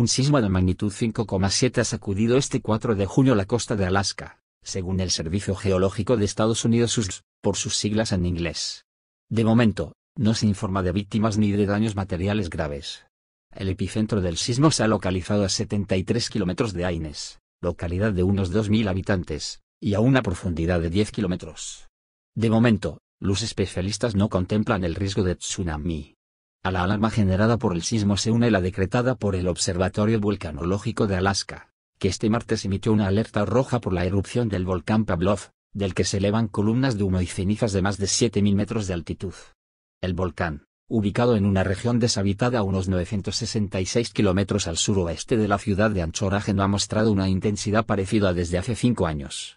Un sismo de magnitud 5,7 ha sacudido este 4 de junio la costa de Alaska, según el Servicio Geológico de Estados Unidos por sus siglas en inglés. De momento, no se informa de víctimas ni de daños materiales graves. El epicentro del sismo se ha localizado a 73 kilómetros de Aines, localidad de unos 2.000 habitantes, y a una profundidad de 10 kilómetros. De momento, los especialistas no contemplan el riesgo de tsunami. A la alarma generada por el sismo se une la decretada por el Observatorio Vulcanológico de Alaska, que este martes emitió una alerta roja por la erupción del volcán Pavlov, del que se elevan columnas de humo y cenizas de más de 7.000 metros de altitud. El volcán, ubicado en una región deshabitada a unos 966 kilómetros al suroeste de la ciudad de Anchorage, no ha mostrado una intensidad parecida desde hace cinco años.